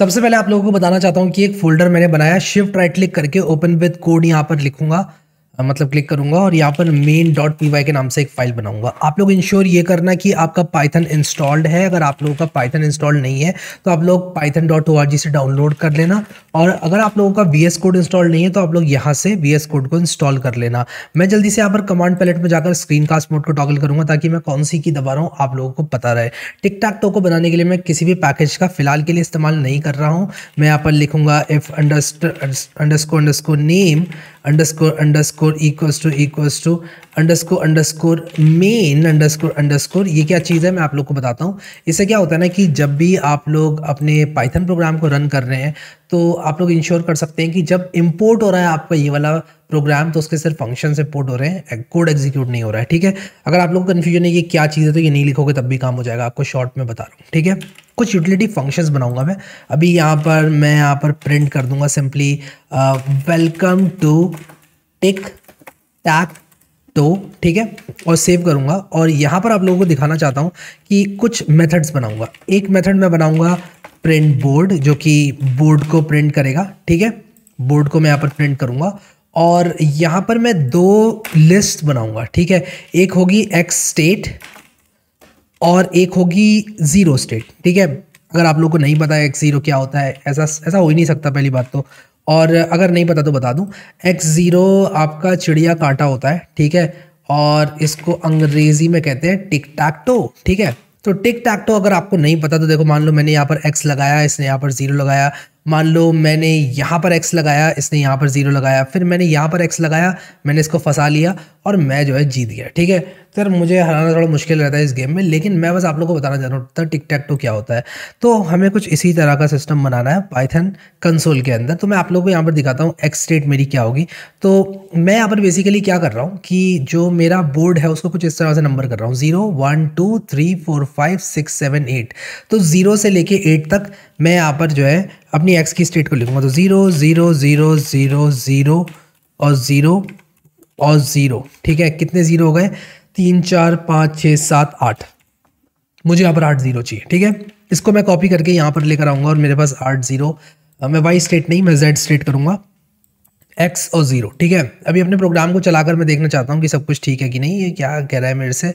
सबसे पहले आप लोगों को बताना चाहता हूं कि एक फोल्डर मैंने बनाया शिफ्ट राइट क्लिक करके ओपन विद कोड यहां पर लिखूंगा मतलब क्लिक करूंगा और यहाँ पर मेन डॉट पी वाई के नाम से एक फाइल बनाऊंगा आप लोग इंश्योर ये करना कि आपका पाइथन इंस्टॉल्ड है अगर आप लोगों का पाइथन इंस्टॉल्ड नहीं है तो आप लोग Python dot O R G से डाउनलोड कर लेना और अगर आप लोगों का वी एस कोड इंस्टॉल नहीं है तो आप लोग यहाँ से वी एस कोड को इंस्टॉल कर लेना मैं जल्दी से यहाँ पर कमांड पैलेट में जाकर स्क्रीन कास्ट मोड को टॉगल करूंगा ताकि मैं कौन सी की दबा रहा हूँ आप लोगों को पता रहे टिक टाक टो को बनाने के लिए मैं किसी भी पैकेज का फिलहाल के लिए इस्तेमाल नहीं कर रहा हूँ मैं यहाँ पर लिखूँगा F under under name underscore underscore equals to equals to underscore underscore main underscore underscore ये क्या चीज़ है मैं आप लोग को बताता हूँ इससे क्या होता है ना कि जब भी आप लोग अपने पाइथन प्रोग्राम को रन कर रहे हैं तो आप लोग इंश्योर कर सकते हैं कि जब इम्पोर्ट हो रहा है आपका ये वाला प्रोग्राम तो उसके सिर्फ फंक्शन से पोर्ट हो रहे हैं कोड एग्जीक्यूट नहीं हो रहा है ठीक है अगर आप लोग को कन्फ्यूजन है ये क्या चीज़ है तो ये नहीं लिखोगे तब भी काम हो जाएगा आपको शॉर्ट में बता रहा हूँ ठीक है कुछ यूटिलिटी फंक्शंस बनाऊंगा मैं अभी यहाँ पर मैं यहाँ पर प्रिंट कर दूंगा simply welcome to tic tac तो ठीक है और सेव करूंगा और यहाँ पर आप लोगों को दिखाना चाहता हूँ कि कुछ मेथड्स बनाऊंगा एक मेथड मैं बनाऊंगा प्रिंट बोर्ड जो कि बोर्ड को प्रिंट करेगा ठीक है बोर्ड को मैं यहाँ पर प्रिंट करूंगा और यहाँ पर मैं दो लिस्ट बनाऊंगा ठीक है एक होगी एक्स स्टेट और एक होगी ज़ीरो स्टेट ठीक है अगर आप लोग को नहीं पता है एक्स ज़ीरो क्या होता है ऐसा ऐसा हो ही नहीं सकता पहली बात तो और अगर नहीं पता तो बता दूं एक्स ज़ीरो आपका चिड़िया कांटा होता है ठीक है और इसको अंग्रेज़ी में कहते हैं टिक टैक्टो ठीक है तो टिक टाक टो अगर आपको नहीं पता तो देखो मान लो मैंने यहाँ पर एक्स लगाया इसने यहाँ पर जीरो लगाया मान लो मैंने यहाँ पर एक्स लगाया इसने यहाँ पर ज़ीरो लगाया फिर मैंने यहाँ पर एक्स लगाया मैंने इसको फंसा लिया और मैं जो है जीत गया ठीक है सर तो मुझे हराना थोड़ा मुश्किल रहता है इस गेम में लेकिन मैं बस आप लोगों को बताना चाह रहा हूँ टिक टैक टू क्या होता है तो हमें कुछ इसी तरह का सिस्टम बनाना है पाइथन कंसोल के अंदर तो मैं आप लोगों को यहाँ पर दिखाता हूँ एक्स स्टेट मेरी क्या होगी तो मैं यहाँ पर बेसिकली क्या कर रहा हूँ कि जो मेरा बोर्ड है उसको कुछ इस तरह से नंबर कर रहा हूँ zero one two three four five six seven eight तो ज़ीरो से लेके एट तक मैं यहाँ पर जो है अपनी एक्स की स्टेट को लिखूंगा तो zero zero zero zero zero और ज़ीरो और ज़ीरो ठीक है कितने ज़ीरो हो गए तीन चार पाँच छः सात आठ मुझे यहाँ पर आठ ज़ीरो चाहिए ठीक है इसको मैं कॉपी करके यहाँ पर लेकर आऊँगा और मेरे पास आठ ज़ीरो मैं वाई स्टेट नहीं मैं जेड स्टेट करूँगा एक्स और ज़ीरो ठीक है अभी अपने प्रोग्राम को चलाकर मैं देखना चाहता हूँ कि सब कुछ ठीक है कि नहीं ये क्या कह रहा है मेरे से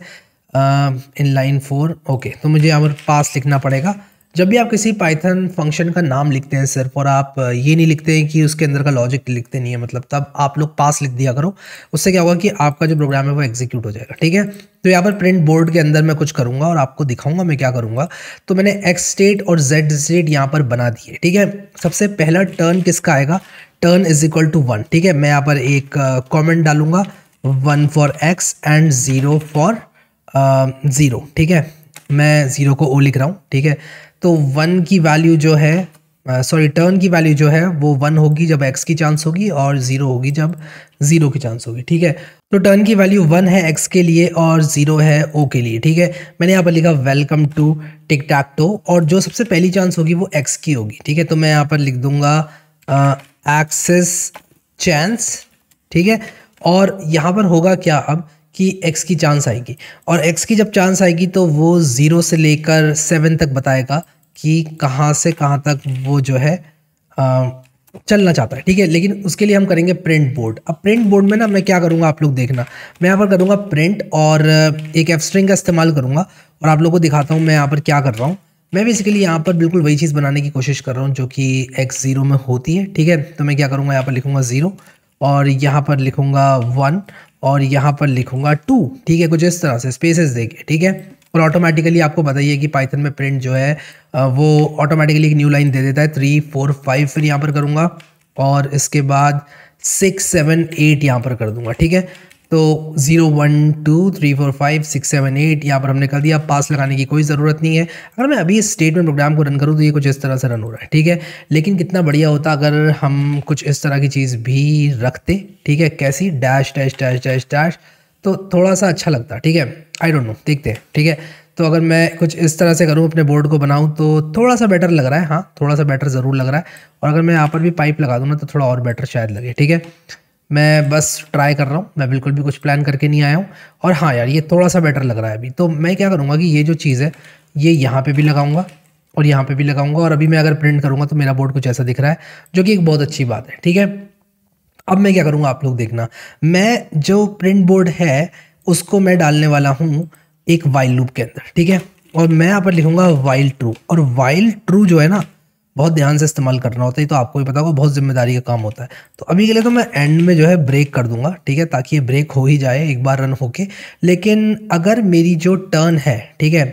इन लाइन फोर ओके तो मुझे यहाँ पर पास लिखना पड़ेगा जब भी आप किसी पाइथन फंक्शन का नाम लिखते हैं सिर्फ और आप ये नहीं लिखते हैं कि उसके अंदर का लॉजिक लिखते नहीं है मतलब तब आप लोग पास लिख दिया करो उससे क्या होगा कि आपका जो प्रोग्राम है वो एग्जीक्यूट हो जाएगा ठीक है तो यहाँ पर प्रिंट बोर्ड के अंदर मैं कुछ करूँगा और आपको दिखाऊंगा मैं क्या करूँगा तो मैंने एक्स स्टेट और जेड स्टेट यहाँ पर बना दिए ठीक है सबसे पहला टर्न किसका आएगा turn is equal to one ठीक है मैं यहाँ पर एक कॉमेंट डालूंगा one for X and zero for zero ठीक है मैं ज़ीरो को ओ लिख रहा हूँ ठीक है तो वन की वैल्यू जो है सॉरी uh, टर्न की वैल्यू जो है वो वन होगी जब एक्स की चांस होगी और ज़ीरो होगी जब ज़ीरो की चांस होगी ठीक है तो टर्न की वैल्यू वन है एक्स के लिए और ज़ीरो है ओ के लिए ठीक है मैंने यहाँ पर लिखा welcome to tic tac toe और जो सबसे पहली चांस होगी वो एक्स की होगी ठीक है तो मैं यहाँ पर लिख दूंगा एक्सेस uh, चांस ठीक है और यहाँ पर होगा क्या अब कि एक्स की चांस आएगी और एक्स की जब चांस आएगी तो वो ज़ीरो से लेकर सेवन तक बताएगा कि कहाँ से कहाँ तक वो जो है आ, चलना चाहता है ठीक है लेकिन उसके लिए हम करेंगे प्रिंट बोर्ड अब प्रिंट बोर्ड में ना मैं क्या करूँगा आप लोग देखना मैं यहाँ पर करूँगा प्रिंट और एक एफ स्ट्रिंग का इस्तेमाल करूँगा और आप लोग को दिखाता हूँ मैं यहाँ पर क्या कर रहा हूँ मैं बेसिकली यहाँ पर बिल्कुल वही चीज़ बनाने की कोशिश कर रहा हूँ जो कि एक्स ज़ीरो में होती है ठीक है तो मैं क्या करूँगा यहाँ पर लिखूँगा ज़ीरो और यहाँ पर लिखूँगा वन और यहाँ पर लिखूँगा टू ठीक है कुछ इस तरह से स्पेसेस देखे ठीक है और ऑटोमेटिकली आपको बताइए कि पाइथन में प्रिंट जो है वो ऑटोमेटिकली एक न्यू लाइन दे देता है थ्री फोर फाइव फिर यहाँ पर करूँगा और इसके बाद सिक्स सेवन एट यहाँ पर कर दूँगा ठीक है तो zero one two three four five six seven eight यहाँ पर हमने कर दिया पास लगाने की कोई ज़रूरत नहीं है अगर मैं अभी इस स्टेटमेंट प्रोग्राम को रन करूँ तो ये कुछ इस तरह से रन हो रहा है ठीक है लेकिन कितना बढ़िया होता अगर हम कुछ इस तरह की चीज़ भी रखते ठीक है कैसी dash dash dash dash dash तो थोड़ा सा अच्छा लगता ठीक है आई डोंट नो देखते हैं ठीक है तो अगर मैं कुछ इस तरह से करूँ अपने बोर्ड को बनाऊँ तो थोड़ा सा बेटर लग रहा है हाँ थोड़ा सा बेटर ज़रूर लग रहा है और अगर मैं यहाँ पर भी पाइप लगा दूँ ना तो थोड़ा और बेटर शायद लगे ठीक है मैं बस ट्राई कर रहा हूँ मैं बिल्कुल भी कुछ प्लान करके नहीं आया हूँ और हाँ यार ये थोड़ा सा बेटर लग रहा है अभी तो मैं क्या करूँगा कि ये जो चीज़ है ये यहाँ पर भी लगाऊँगा और यहाँ पर भी लगाऊँगा और अभी मैं अगर प्रिंट करूँगा तो मेरा बोर्ड कुछ ऐसा दिख रहा है जो कि एक बहुत अच्छी बात है ठीक है अब मैं क्या करूँगा आप लोग देखना मैं जो प्रिंट बोर्ड है उसको मैं डालने वाला हूँ एक वाइल लूप के अंदर ठीक है और मैं यहाँ पर लिखूंगा वाइल ट्रू और वाइल ट्रू जो है ना बहुत ध्यान से इस्तेमाल करना होता है तो आपको भी पता होगा बहुत जिम्मेदारी का काम होता है तो अभी के लिए तो मैं एंड में जो है ब्रेक कर दूंगा ठीक है ताकि ये ब्रेक हो ही जाए एक बार रन होके लेकिन अगर मेरी जो टर्न है ठीक है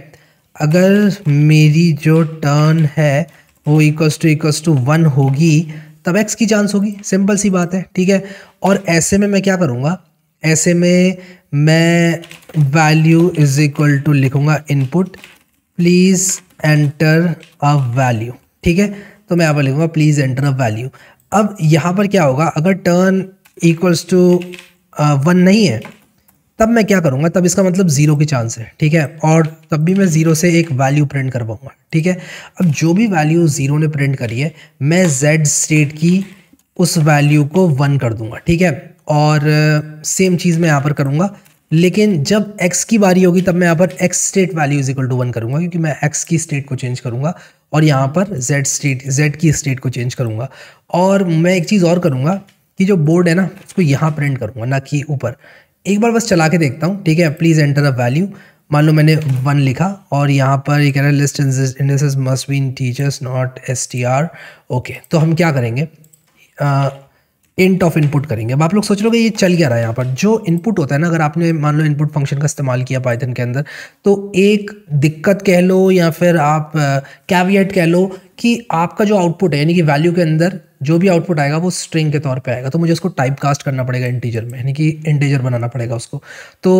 अगर मेरी जो टर्न है वो equals to equal to one होगी तब एक्स की चांस होगी सिंपल सी बात है ठीक है और ऐसे में मैं क्या करूँगा ऐसे में मैं वैल्यू इज इक्वल टू लिखूँगा input please enter a value ठीक है तो मैं यहाँ पर लिखूँगा प्लीज़ एंटर अ वैल्यू अब यहाँ पर क्या होगा अगर टर्न इक्वल्स टू वन नहीं है तब मैं क्या करूँगा तब इसका मतलब ज़ीरो के चांस है ठीक है और तब भी मैं ज़ीरो से एक वैल्यू प्रिंट करवाऊँगा ठीक है अब जो भी वैल्यू ज़ीरो ने प्रिंट करी है मैं जेड स्टेट की उस वैल्यू को वन कर दूँगा ठीक है और सेम चीज़ मैं यहाँ पर करूँगा लेकिन जब x की बारी होगी तब मैं यहाँ पर x state value is equal to one करूँगा क्योंकि मैं x की स्टेट को चेंज करूँगा और यहाँ पर z स्टेट z की स्टेट को चेंज करूँगा और मैं एक चीज़ और करूँगा कि जो बोर्ड है ना उसको यहाँ प्रिंट करूँगा ना कि ऊपर एक बार बस चला के देखता हूँ ठीक है प्लीज़ एंटर अ वैल्यू मान लो मैंने वन लिखा और यहाँ पर ये कह रहा है list indices must be integers not S T R okay तो हम क्या करेंगे इंट ऑफ इनपुट करेंगे अब आप लोग सोच लो कि ये चल गया रहा है यहाँ पर जो इनपुट होता है ना अगर आपने मान लो इनपुट फंक्शन का इस्तेमाल किया पाइथन के अंदर तो एक दिक्कत कह लो या फिर आप कैवियट कह लो कि आपका जो आउटपुट है यानी कि वैल्यू के अंदर जो भी आउटपुट आएगा वो स्ट्रिंग के तौर पर आएगा तो मुझे उसको टाइप कास्ट करना पड़ेगा इंटीजर में यानी कि इंटीजर बनाना पड़ेगा उसको तो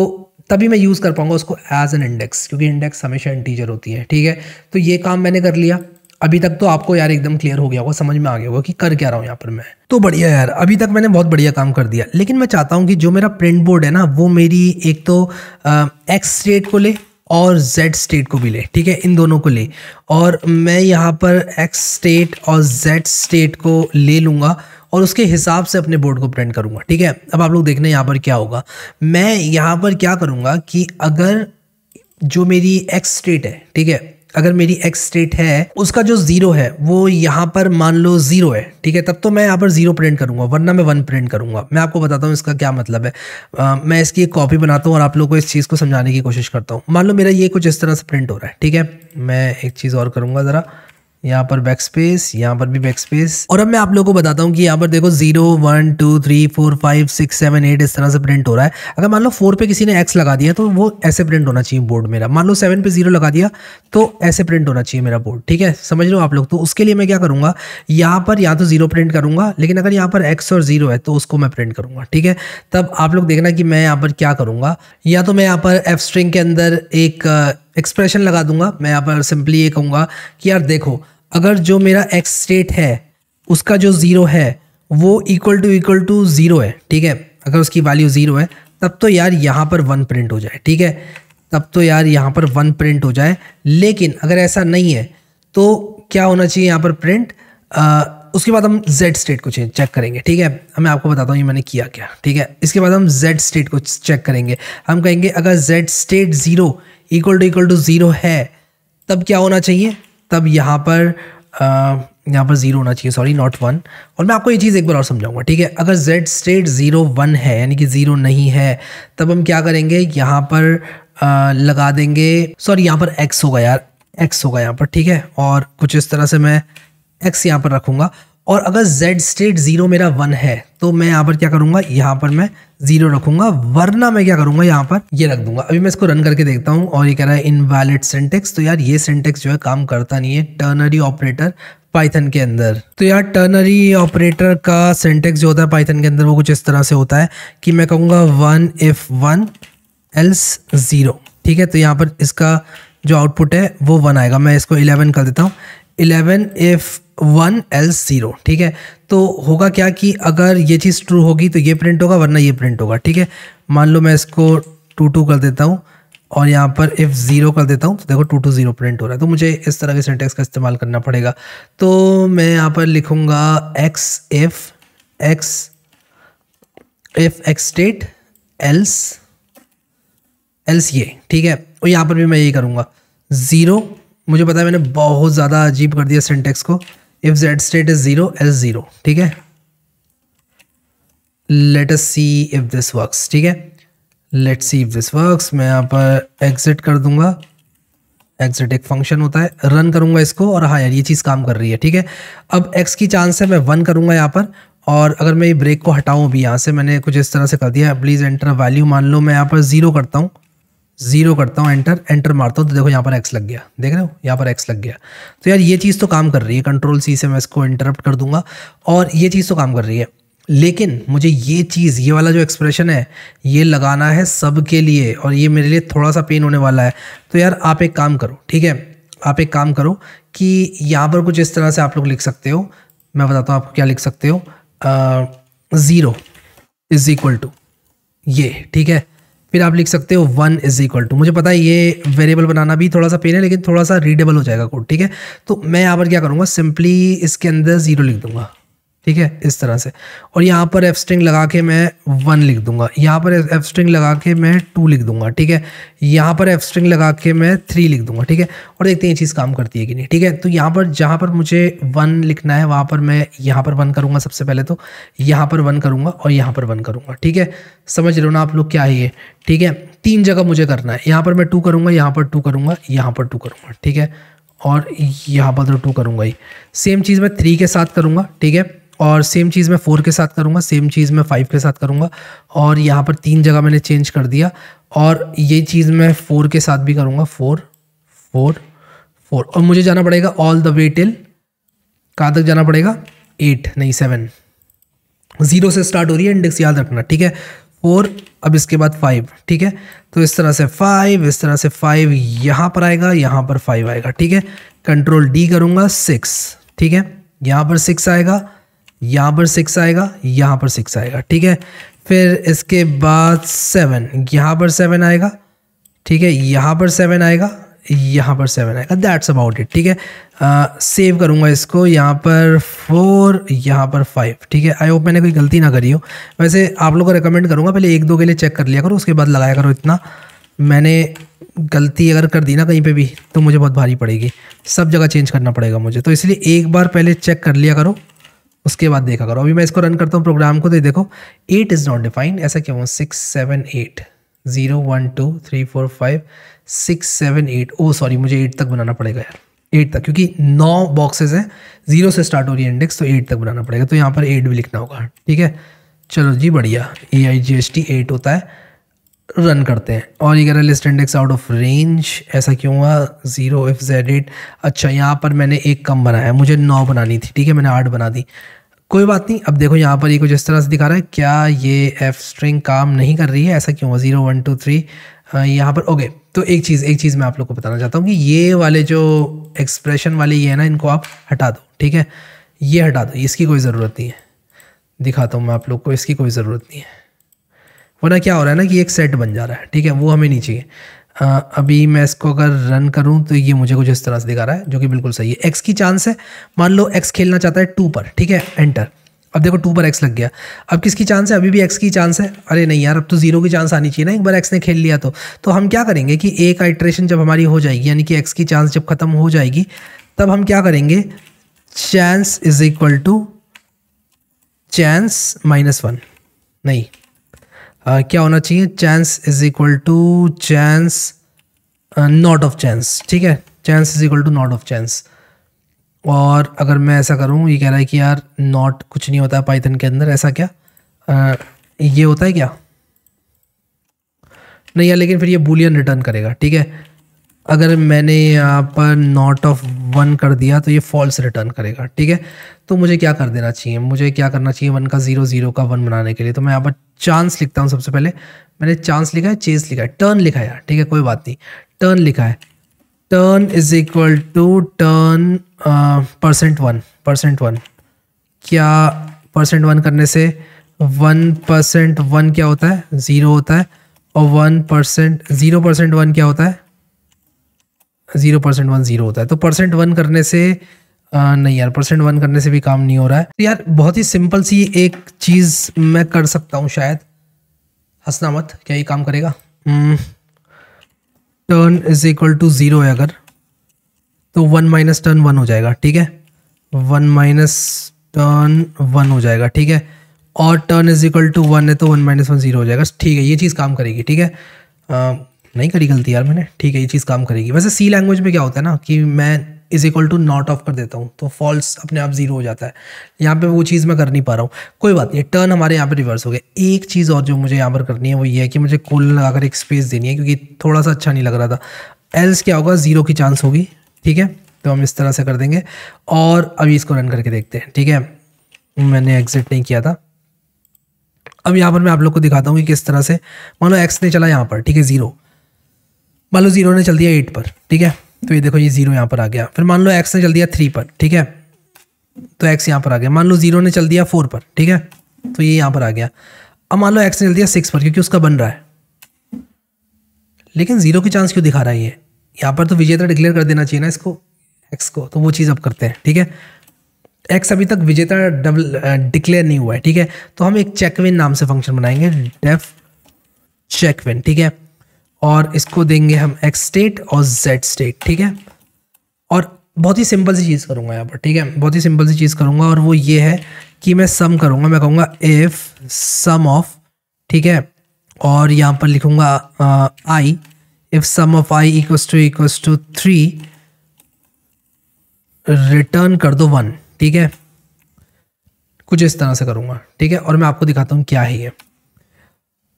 तभी मैं यूज़ कर पाऊँगा उसको एज एन इंडेक्स क्योंकि इंडेक्स हमेशा इंटीजर होती है ठीक है तो ये काम मैंने कर लिया अभी तक तो आपको यार एकदम क्लियर हो गया होगा समझ में आ गया होगा कि कर क्या रहा हूँ यहाँ पर मैं तो बढ़िया यार अभी तक मैंने बहुत बढ़िया काम कर दिया लेकिन मैं चाहता हूँ कि जो मेरा प्रिंट बोर्ड है ना वो मेरी एक तो एक्स स्टेट को ले और जेड स्टेट को भी ले ठीक है इन दोनों को ले और मैं यहाँ पर एक्स स्टेट और जेड स्टेट को ले लूँगा और उसके हिसाब से अपने बोर्ड को प्रिंट करूँगा ठीक है अब आप लोग देखना यहाँ पर क्या होगा मैं यहाँ पर क्या करूँगा कि अगर जो मेरी एक्स स्टेट है ठीक है अगर मेरी एक्स स्टेट है उसका जो जीरो है वो यहाँ पर मान लो जीरो है ठीक है तब तो मैं यहाँ पर जीरो प्रिंट करूंगा वरना मैं वन प्रिंट करूंगा मैं आपको बताता हूँ इसका क्या मतलब है आ, मैं इसकी एक कॉपी बनाता हूँ और आप लोगों को इस चीज़ को समझाने की कोशिश करता हूँ मान लो मेरा ये कुछ इस तरह से प्रिंट हो रहा है ठीक है मैं एक चीज़ और करूँगा ज़रा यहाँ पर बैक स्पेस यहाँ पर भी बैक स्पेस और अब मैं आप लोगों को बताता हूँ कि यहाँ पर देखो zero one two three four five six seven eight इस तरह से प्रिंट हो रहा है अगर मान लो फोर पे किसी ने एक्स लगा दिया तो वो ऐसे प्रिंट होना चाहिए बोर्ड मेरा मान लो सेवन पे जीरो लगा दिया तो ऐसे प्रिंट होना चाहिए मेरा बोर्ड ठीक है समझ लो आप लोग तो उसके लिए मैं क्या करूँगा यहाँ पर या तो जीरो प्रिंट करूँगा लेकिन अगर यहाँ पर एक्स और जीरो है तो उसको मैं प्रिंट करूँगा ठीक है तब आप लोग देखना कि मैं यहाँ पर क्या करूँगा या तो मैं यहाँ पर एफ स्ट्रिंग के अंदर एक एक्सप्रेशन लगा दूंगा मैं यहाँ पर सिंपली ये कहूँगा कि यार देखो अगर जो मेरा एक्स स्टेट है उसका जो ज़ीरो है वो equal to equal to zero है ठीक है अगर उसकी वैल्यू ज़ीरो है तब तो यार यहाँ पर वन प्रिंट हो जाए ठीक है तब तो यार यहाँ पर वन प्रिंट हो जाए लेकिन अगर ऐसा नहीं है तो क्या होना चाहिए यहाँ पर प्रिंट उसके बाद हम z स्टेट को चेक करेंगे ठीक है मैं आपको बताता हूँ ये मैंने किया क्या ठीक है इसके बाद हम z स्टेट को चेक करेंगे हम कहेंगे अगर z state zero equal to equal to zero है तब क्या होना चाहिए तब यहाँ पर यहाँ पर ज़ीरो होना चाहिए सॉरी नॉट वन और मैं आपको ये चीज़ एक बार और समझाऊंगा ठीक है अगर जेड स्टेट ज़ीरो वन है यानी कि ज़ीरो नहीं है तब हम क्या करेंगे यहाँ पर आ, लगा देंगे सॉरी यहाँ पर एक्स होगा यार एक्स होगा यहाँ पर ठीक है और कुछ इस तरह से मैं एक्स यहाँ पर रखूँगा और अगर z स्टेट ज़ीरो मेरा वन है तो मैं यहाँ पर क्या करूँगा यहाँ पर मैं ज़ीरो रखूँगा वरना मैं क्या करूँगा यहाँ पर ये रख दूंगा अभी मैं इसको रन करके देखता हूँ और ये कह रहा है इनवैलिड सेंटेक्स तो यार ये सेंटेक्स जो है काम करता नहीं है टर्नरी ऑपरेटर पाइथन के अंदर तो यार टर्नरी ऑपरेटर का सेंटेक्स जो होता है पाइथन के अंदर वो कुछ इस तरह से होता है कि मैं कहूँगा one if one else zero ठीक है तो यहाँ पर इसका जो आउटपुट है वो वन आएगा मैं इसको इलेवन कर देता हूँ eleven if one else zero ठीक है तो होगा क्या कि अगर ये चीज़ ट्रू होगी तो ये प्रिंट होगा वरना ये प्रिंट होगा ठीक है मान लो मैं इसको टू टू कर देता हूँ और यहाँ पर इफ़ ज़ीरो कर देता हूँ तो देखो टू टू ज़ीरो प्रिंट हो रहा है तो मुझे इस तरह के सेंटेक्स का इस्तेमाल करना पड़ेगा तो मैं यहाँ पर लिखूँगा X if X if X state else else ये ठीक है और यहाँ पर भी मैं यही करूँगा ज़ीरो मुझे पता है मैंने बहुत ज़्यादा अजीब कर दिया सेंटेक्स को if Z state is zero as zero ठीक है let's see if this works ठीक है let see if this works मैं यहाँ पर एग्जिट कर दूंगा एग्जिट एक फंक्शन होता है रन करूंगा इसको और हाँ यार ये चीज़ काम कर रही है ठीक है अब एक्स की चांस है मैं वन करूंगा यहाँ पर और अगर मैं ये ब्रेक को हटाऊँ भी यहाँ से मैंने कुछ इस तरह से कर दिया प्लीज़ एंटर वैल्यू मान लो मैं यहाँ पर ज़ीरो करता हूँ जीरो करता हूँ एंटर एंटर मारता हूँ तो देखो यहाँ पर एक्स लग गया देख रहे हो यहाँ पर एक्स लग गया तो यार ये चीज़ तो काम कर रही है कंट्रोल सी से मैं इसको इंटरप्ट कर दूंगा और ये चीज़ तो काम कर रही है लेकिन मुझे ये चीज़ ये वाला जो एक्सप्रेशन है ये लगाना है सब के लिए और ये मेरे लिए थोड़ा सा पेन होने वाला है तो यार आप एक काम करो ठीक है आप एक काम करो कि यहाँ पर कुछ इस तरह से आप लोग लिख सकते हो मैं बताता हूँ आपको क्या लिख सकते हो ज़ीरो इज़ इक्वल टू ये ठीक है फिर आप लिख सकते हो वन इज इक्वल टू मुझे पता है ये वेरिएबल बनाना भी थोड़ा सा पेन है लेकिन थोड़ा सा रीडेबल हो जाएगा कोड ठीक है तो मैं यहाँ पर क्या करूँगा सिंपली इसके अंदर ज़ीरो लिख दूंगा ठीक है इस तरह से और यहाँ पर एफ स्ट्रिंग लगा के मैं वन लिख दूंगा यहाँ पर एफ स्ट्रिंग लगा के मैं टू लिख दूंगा ठीक है यहाँ पर एफ स्ट्रिंग लगा के मैं थ्री लिख दूंगा ठीक है और देखते हैं ये चीज़ काम करती है कि नहीं ठीक है तो यहाँ पर जहाँ पर मुझे वन लिखना है वहाँ पर मैं यहाँ पर वन करूँगा सबसे पहले तो यहाँ पर वन करूँगा और यहाँ पर वन करूँगा ठीक है समझ रहे हो ना आप लोग क्या है ये ठीक है तीन जगह मुझे करना है यहाँ पर मैं टू करूँगा यहाँ पर टू करूँगा यहाँ पर टू करूँगा ठीक है और यहाँ पर तो टू करूँगा ही सेम चीज़ मैं थ्री के साथ करूँगा ठीक है और सेम चीज़ मैं फ़ोर के साथ करूँगा सेम चीज़ मैं फ़ाइव के साथ करूँगा और यहाँ पर तीन जगह मैंने चेंज कर दिया और ये चीज़ मैं फ़ोर के साथ भी करूँगा फ़ोर फोर फोर और मुझे जाना पड़ेगा ऑल द वे टिल कहाँ तक जाना पड़ेगा एट नहीं सेवन ज़ीरो से स्टार्ट हो रही है इंडेक्स याद रखना ठीक है फोर अब इसके बाद फाइव ठीक है तो इस तरह से फाइव इस तरह से फाइव यहाँ पर आएगा यहाँ पर फाइव आएगा ठीक है कंट्रोल डी करूँगा सिक्स ठीक है यहाँ पर सिक्स आएगा यहाँ पर सिक्स आएगा यहाँ पर सिक्स आएगा ठीक है फिर इसके बाद सेवन यहाँ पर सेवन आएगा ठीक है यहाँ पर सेवन आएगा यहाँ पर सेवन आएगा दैट्स अबाउट इट ठीक है सेव करूँगा इसको यहाँ पर फोर यहाँ पर फाइव ठीक है आई होप मैंने कोई गलती ना करी हो वैसे आप लोग को रिकमेंड करूँगा पहले एक दो के लिए चेक कर लिया करो उसके बाद लगाया करो इतना मैंने गलती अगर कर दी ना कहीं पे भी तो मुझे बहुत भारी पड़ेगी सब जगह चेंज करना पड़ेगा मुझे तो इसलिए एक बार पहले चेक कर लिया करो उसके बाद देखा करो अभी मैं इसको रन करता हूँ प्रोग्राम को तो देखो एट इज़ नॉट डिफाइंड ऐसा क्यों six seven eight zero one two three four five six seven eight oh sorry मुझे एट तक बनाना पड़ेगा यार एट तक क्योंकि नौ बॉक्सेस हैं ज़ीरो से स्टार्ट हो रही है इंडेक्स तो एट तक बनाना पड़ेगा तो यहाँ पर एट भी लिखना होगा ठीक है चलो जी बढ़िया A I G S T eight होता है रन करते हैं और ये कह रहा है list index out of range ऐसा क्यों हुआ ज़ीरो एफ जेड एट अच्छा यहाँ पर मैंने एक कम बनाया मुझे नौ बनानी थी ठीक है मैंने आठ बना दी कोई बात नहीं अब देखो यहाँ पर ये कुछ इस तरह से दिखा रहा है क्या ये एफ स्ट्रिंग काम नहीं कर रही है ऐसा क्यों हुआ ज़ीरो वन टू थ्री यहाँ पर ओके तो एक चीज़ एक चीज़ मैं आप लोग को बताना चाहता हूँ कि ये वाले जो एक्सप्रेशन वाले ये है ना इनको आप हटा दो ठीक है ये हटा दो इसकी कोई ज़रूरत नहीं है दिखाता हूँ मैं आप लोग को इसकी कोई ज़रूरत नहीं है वरना क्या हो रहा है ना कि एक सेट बन जा रहा है ठीक है वो हमें नहीं चाहिए अभी मैं इसको अगर रन करूँ तो ये मुझे कुछ इस तरह से दिखा रहा है जो कि बिल्कुल सही है एक्स की चांस है मान लो एक्स खेलना चाहता है टू पर ठीक है एंटर अब देखो टू पर एक्स लग गया अब किसकी चांस है अभी भी एक्स की चांस है अरे नहीं यार अब तो जीरो की चांस आनी चाहिए ना एक बार एक्स ने खेल लिया तो तो हम क्या करेंगे कि एक आइट्रेशन जब हमारी हो जाएगी यानी कि एक्स की चांस जब ख़त्म हो जाएगी तब हम क्या करेंगे chance is equal to chance minus one नहीं Uh, क्या होना चाहिए chance is equal to chance not of chance ठीक है chance is equal to not of chance और अगर मैं ऐसा करूँ ये कह रहा है कि यार नॉट कुछ नहीं होता पाइथन के अंदर ऐसा क्या आ, uh, ये होता है क्या नहीं यार लेकिन फिर ये बुलियन रिटर्न करेगा ठीक है अगर मैंने यहाँ पर नॉट ऑफ वन कर दिया तो ये फॉल्स रिटर्न करेगा ठीक है तो मुझे क्या कर देना चाहिए मुझे क्या करना चाहिए वन का ज़ीरो ज़ीरो का वन बनाने के लिए तो मैं यहाँ पर चांस लिखता हूँ सबसे पहले मैंने चांस लिखा है चेस लिखा है टर्न लिखा है ठीक है कोई बात नहीं टर्न लिखा है turn is equal to turn percent one percent one क्या परसेंट वन करने से वन परसेंट वन क्या होता है ज़ीरो होता है और one percent zero percent one क्या होता है जीरो परसेंट वन जीरो होता है तो परसेंट वन करने से आ, नहीं यार परसेंट वन करने से भी काम नहीं हो रहा है तो यार बहुत ही सिंपल सी एक चीज़ मैं कर सकता हूँ शायद हंसना मत क्या ये काम करेगा turn is equal to zero है अगर तो वन माइनस टर्न वन हो जाएगा ठीक है वन माइनस टर्न वन हो जाएगा ठीक है और turn is equal to one है तो वन माइनस वन ज़ीरो हो जाएगा ठीक है ये चीज़ काम करेगी ठीक है नहीं करी गलती यार मैंने ठीक है ये चीज़ काम करेगी वैसे सी लैंग्वेज में क्या होता है ना कि मैं is equal to not of कर देता हूँ तो फॉल्स अपने आप ज़ीरो हो जाता है यहाँ पे वो चीज़ मैं कर नहीं पा रहा हूँ कोई बात नहीं टर्न हमारे यहाँ पे रिवर्स हो गया एक चीज़ और जो मुझे यहाँ पर करनी है वो ये है कि मुझे कोल लगाकर एक स्पेस देनी है क्योंकि थोड़ा सा अच्छा नहीं लग रहा था एल्स क्या होगा ज़ीरो की चांस होगी ठीक है तो हम इस तरह से कर देंगे और अभी इसको रन करके देखते हैं ठीक है मैंने एग्जिट नहीं किया था अब यहाँ पर मैं आप लोग को दिखाता हूँ कि किस तरह से मान लो एक्स ने चला यहाँ पर ठीक है ज़ीरो मान लो जीरो ने चल दिया एट पर ठीक है तो ये देखो ये जीरो यहाँ पर आ गया फिर मान लो एक्स ने चल दिया थ्री पर ठीक है तो एक्स यहाँ पर आ गया मान लो जीरो ने चल दिया फोर पर ठीक है तो ये यहाँ पर आ गया अब मान लो एक्स ने चल दिया सिक्स पर क्योंकि उसका बन रहा है लेकिन जीरो की चांस क्यों दिखा रहा है ये यहाँ पर तो विजेता डिक्लेयर कर देना चाहिए ना इसको एक्स को तो वो चीज़ अब करते हैं ठीक है एक्स अभी तक विजेता डबल डिक्लेयर नहीं हुआ है ठीक है तो हम एक चेकविन नाम से फंक्शन बनाएंगे डेफ चेकविन ठीक है और इसको देंगे हम एक्स स्टेट और जेड स्टेट ठीक है और बहुत ही सिंपल सी चीज़ करूँगा यहाँ पर ठीक है बहुत ही सिंपल सी चीज़ करूँगा और वो ये है कि मैं सम करूँगा मैं कहूँगा इफ़ सम ऑफ ठीक है और यहाँ पर लिखूँगा I if sum of I equals to equals to three return कर दो वन ठीक है कुछ इस तरह से करूँगा ठीक है और मैं आपको दिखाता हूँ क्या है ये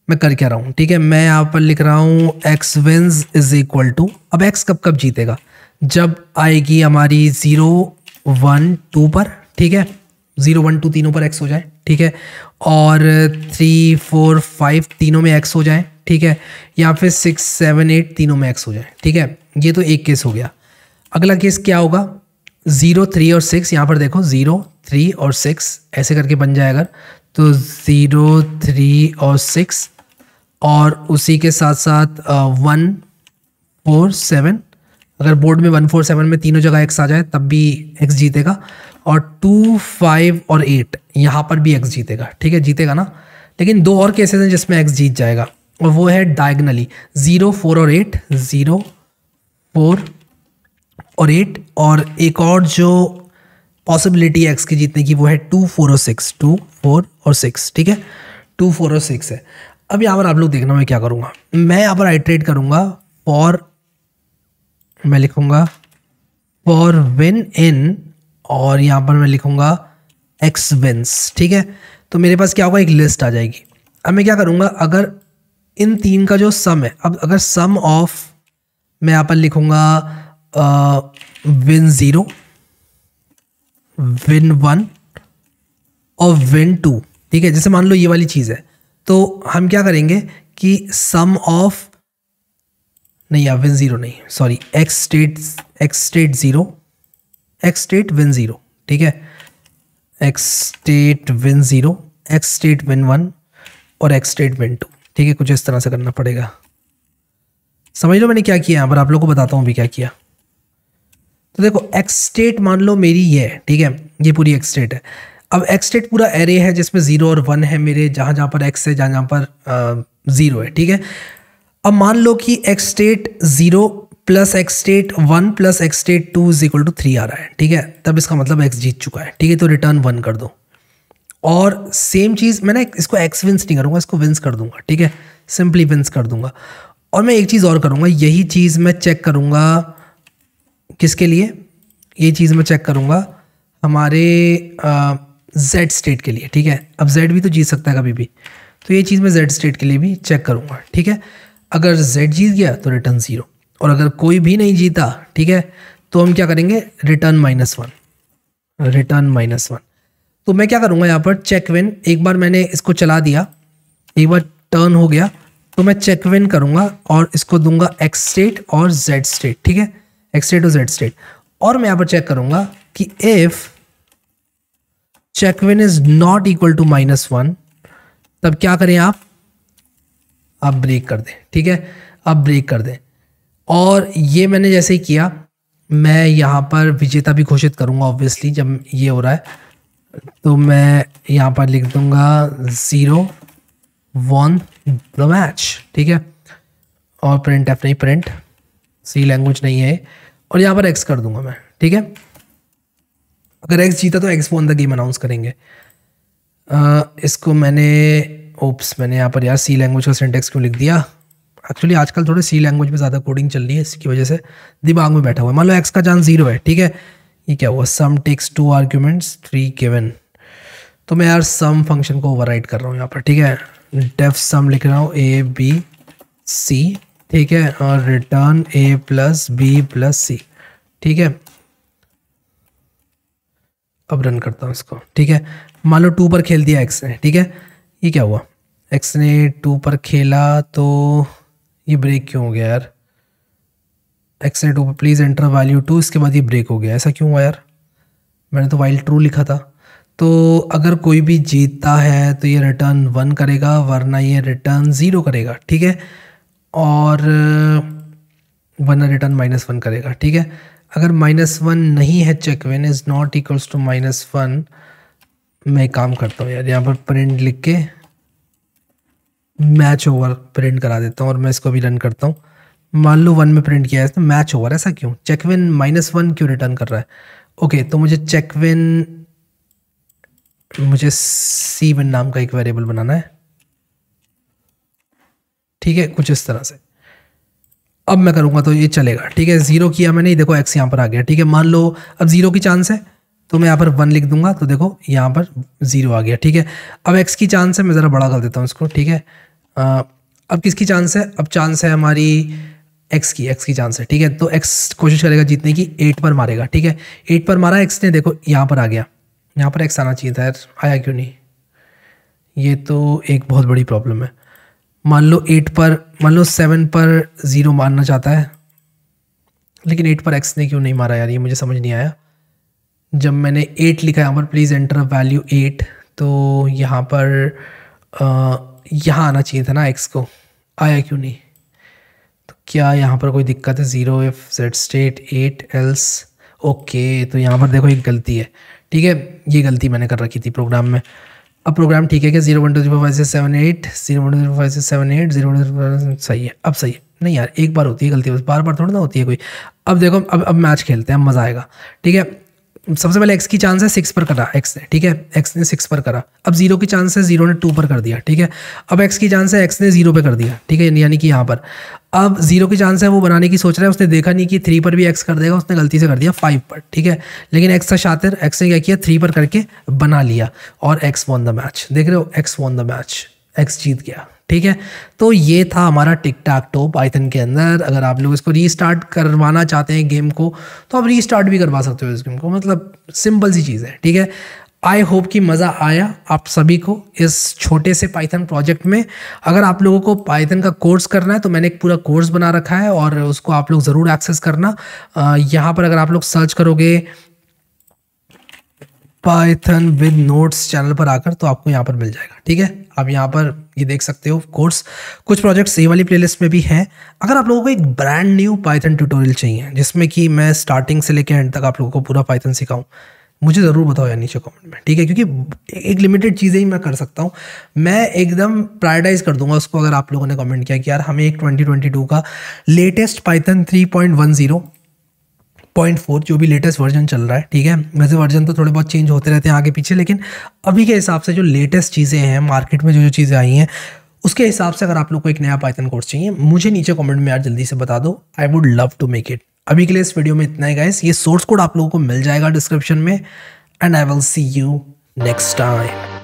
मैं कर क्या रहा हूँ ठीक है मैं यहाँ पर लिख रहा हूँ X wins is equal to अब एक्स कब कब जीतेगा जब आएगी हमारी ज़ीरो वन टू पर ठीक है ज़ीरो वन टू तीनों पर एक्स हो जाए ठीक है और थ्री फोर फाइव तीनों में एक्स हो जाए ठीक है या फिर सिक्स सेवन एट तीनों में एक्स हो जाए ठीक है ये तो एक केस हो गया अगला केस क्या होगा ज़ीरो थ्री और सिक्स यहाँ पर देखो ज़ीरो थ्री और सिक्स ऐसे करके बन जाए अगर तो ज़ीरो थ्री और सिक्स और उसी के साथ साथ वन फोर सेवन अगर बोर्ड में वन फोर सेवन में तीनों जगह एक्स आ जाए तब भी एक्स जीतेगा और टू फाइव और एट यहाँ पर भी एक्स जीतेगा ठीक है जीतेगा ना लेकिन दो और केसेस हैं जिसमें एक्स जीत जाएगा और वो है डायगनली ज़ीरो फोर और एट ज़ीरो फोर और एट और एक और जो पॉसिबिलिटी है एक्स की जीतने की वो है टू फोर और सिक्स टू फोर और सिक्स ठीक है टू फोर और सिक्स है अब यहाँ पर आप लोग देखना मैं क्या करूँगा मैं यहाँ पर आइट्रेट करूँगा फॉर मैं लिखूँगा फॉर विन इन और यहाँ पर मैं लिखूँगा एक्स विन्स ठीक है तो मेरे पास क्या होगा एक लिस्ट आ जाएगी अब मैं क्या करूँगा अगर इन तीन का जो सम है अब अगर सम ऑफ मैं यहाँ पर लिखूँगा विन ज़ीरो विन वन और विन टू ठीक है जैसे मान लो ये वाली चीज़ है तो हम क्या करेंगे कि सम ऑफ नहीं या विन ज़ीरो नहीं sorry x state x state zero x state win zero ठीक है x state win zero x state win one और एक्स स्टेट विन टू ठीक है कुछ इस तरह से करना पड़ेगा समझ लो मैंने क्या किया यहाँ पर आप लोगों को बताता हूँ भी क्या किया तो देखो एक्स स्टेट मान लो मेरी ये है ठीक है ये पूरी एक्स स्टेट है अब एक्सटेट पूरा एरे है जिसमें ज़ीरो और वन है मेरे जहाँ जहाँ पर एक्स है जहाँ जहाँ पर ज़ीरो है ठीक है अब मान लो कि x state zero plus x state one plus x state two is equal to three आ रहा है ठीक है तब इसका मतलब एक्स जीत चुका है ठीक है तो रिटर्न वन कर दो और सेम चीज़ मैंने इसको एक्स विंस नहीं करूँगा इसको विंस कर दूंगा ठीक है सिंपली विंस कर दूंगा और मैं एक चीज़ और करूँगा यही चीज़ मैं चेक करूँगा किसके लिए ये चीज़ मैं चेक करूँगा हमारे आ, जेड स्टेट के लिए ठीक है अब जेड भी तो जीत सकता है कभी भी तो ये चीज़ मैं जेड स्टेट के लिए भी चेक करूँगा ठीक है अगर जेड जीत गया तो रिटर्न ज़ीरो और अगर कोई भी नहीं जीता ठीक है तो हम क्या करेंगे return minus one return minus one तो मैं क्या करूँगा यहाँ पर चेक विन एक बार मैंने इसको चला दिया एक बार टर्न हो गया तो मैं चेक विन करूँगा और इसको दूंगा एक्स स्टेट और जेड स्टेट ठीक है एक्स स्टेट और जेड स्टेट और मैं यहाँ पर चेक करूँगा कि if check win is not equal to minus one तब क्या करें आप आप ब्रेक कर दें ठीक है अब ब्रेक कर दें और ये मैंने जैसे ही किया मैं यहाँ पर विजेता भी घोषित करूँगा ऑब्वियसली जब ये हो रहा है तो मैं यहाँ पर लिख दूँगा ज़ीरो वन द मैच ठीक है और प्रिंट एफ नहीं प्रिंट सी लैंग्वेज नहीं है और यहाँ पर एक्स कर दूंगा मैं ठीक है अगर एक्स जीता तो एक्स वो द गेम अनाउंस करेंगे आ, इसको मैंने ओप्स मैंने यहाँ पर यार सी लैंग्वेज का सेंटेक्स क्यों लिख दिया एक्चुअली आजकल थोड़े सी लैंग्वेज में ज़्यादा कोडिंग चल रही है इसकी वजह से दिमाग में बैठा हुआ है मान लो एक्स का चांस जीरो है ठीक है ये क्या हुआ sum takes two arguments three केवन तो मैं यार सम फंक्शन को ओवर कर रहा हूँ यहाँ पर ठीक है डेफ सम लिख रहा हूँ ए बी सी ठीक है और return a plus b plus c ठीक है अब रन करता हूँ इसको ठीक है मान लो टू पर खेल दिया एक्स ने ठीक है ये क्या हुआ एक्स ने टू पर खेला तो ये ब्रेक क्यों हो गया यार एक्स ने टू पर प्लीज़ एंटर वैल्यू टू इसके बाद ये ब्रेक हो गया ऐसा क्यों हुआ यार मैंने तो वाइल ट्रू लिखा था तो अगर कोई भी जीतता है तो ये रिटर्न वन करेगा वरना ये रिटर्न ज़ीरो करेगा ठीक है और वरना रिटर्न माइनस वन करेगा ठीक है अगर माइनस वन नहीं है check win is not equals to minus one मैं काम करता हूँ यार यहाँ पर प्रिंट लिख के मैच ओवर प्रिंट करा देता हूँ और मैं इसको भी रन करता हूँ मान लो वन में प्रिंट किया है तो मैच ओवर ऐसा क्यों वेन माइनस वन क्यों रिटर्न कर रहा है ओके तो मुझे वेन मुझे सी वन नाम का एक वेरिएबल बनाना है ठीक है कुछ इस तरह से अब मैं करूँगा तो ये चलेगा ठीक है ज़ीरो किया मैंने देखो एक्स यहाँ पर आ गया ठीक है मान लो अब ज़ीरो की चांस है तो मैं यहाँ पर वन लिख दूंगा तो देखो यहाँ पर ज़ीरो आ गया ठीक है अब एक्स की चांस है मैं ज़रा बड़ा कर देता हूँ इसको ठीक है अब किसकी चांस है अब चांस है हमारी एक्स की एक्स की चांस है ठीक है तो एक्स कोशिश करेगा जीतने की एट पर मारेगा ठीक है एट पर मारा एक्स ने देखो यहाँ पर आ गया यहाँ पर एक्स आना चाहिए था यार आया क्यों नहीं ये तो एक बहुत बड़ी प्रॉब्लम है मान लो एट पर मान लो सेवन पर ज़ीरो मारना चाहता है लेकिन एट पर एक्स ने क्यों नहीं मारा यार ये मुझे समझ नहीं आया जब मैंने एट लिखा यहाँ पर प्लीज़ एंटर वैल्यू एट तो यहाँ पर यहाँ आना चाहिए था ना एक्स को आया क्यों नहीं तो क्या यहाँ पर कोई दिक्कत है zero if Z state eight else okay तो यहाँ पर देखो एक गलती है ठीक है ये गलती मैंने कर रखी थी प्रोग्राम में अब प्रोग्राम ठीक है क्या zero one two zero five से seven eight zero one two zero five से seven eight zero one zero सही है अब सही है नहीं यार एक बार होती है गलती बस बार बार थोड़ी ना होती है कोई अब देखो अब अब मैच खेलते हैं मज़ा आएगा ठीक है सबसे पहले एक्स की चांस है सिक्स पर करा एक्स ने ठीक है एक्स ने सिक्स पर करा अब जीरो की चांस है जीरो ने टू पर कर दिया ठीक है अब एक्स की चांस है एक्स ने जीरो पे कर दिया ठीक है यानी कि यहाँ पर अब जीरो की चांस है वो बनाने की सोच रहा है उसने देखा नहीं कि थ्री पर भी एक्स कर देगा उसने गलती से कर दिया फाइव पर ठीक है लेकिन एक्स का शातिर एक्स ने क्या किया थ्री पर करके बना लिया और एक्स वॉन द मैच देख रहे हो x won the match x जीत गया ठीक है तो ये था हमारा टिक टाक टो पाइथन के अंदर अगर आप लोग इसको रीस्टार्ट करवाना चाहते हैं गेम को तो आप रीस्टार्ट भी करवा सकते हो इस गेम को मतलब सिंपल सी चीज़ है ठीक है आई होप कि मज़ा आया आप सभी को इस छोटे से पाइथन प्रोजेक्ट में अगर आप लोगों को पाइथन का कोर्स करना है तो मैंने एक पूरा कोर्स बना रखा है और उसको आप लोग ज़रूर एक्सेस करना यहाँ पर अगर आप लोग सर्च करोगे पाइथन विद नोट्स चैनल पर आकर तो आपको यहाँ पर मिल जाएगा ठीक है आप यहाँ पर ये देख सकते हो कोर्स कुछ प्रोजेक्ट्स ये वाली प्लेलिस्ट में भी हैं अगर आप लोगों को एक ब्रांड न्यू पाइथन ट्यूटोरियल चाहिए जिसमें कि मैं स्टार्टिंग से लेकर एंड तक आप लोगों को पूरा पाइथन सिखाऊँ मुझे ज़रूर बताओ यार नीचे कमेंट में ठीक है क्योंकि एक लिमिटेड चीज़ें ही मैं कर सकता हूँ मैं एकदम प्रायोरिटाइज कर दूंगा उसको अगर आप लोगों ने कमेंट किया कि यार हमें एक 2022 का लेटेस्ट पाइथन 3.10 पॉइंट फोर जो भी लेटेस्ट वर्जन चल रहा है ठीक है वैसे वर्जन तो थोड़े बहुत चेंज होते रहते हैं आगे पीछे लेकिन अभी के हिसाब से जो लेटेस्ट चीज़ें हैं मार्केट में जो जो चीज़ें आई हैं उसके हिसाब से अगर आप लोग को एक नया पाइथन कोर्स चाहिए मुझे नीचे कमेंट में यार जल्दी से बता दो I would love to make it अभी के लिए इस वीडियो में इतना ही गाइस ये सोर्स कोड आप लोगों को मिल जाएगा डिस्क्रिप्शन में and I will see you next time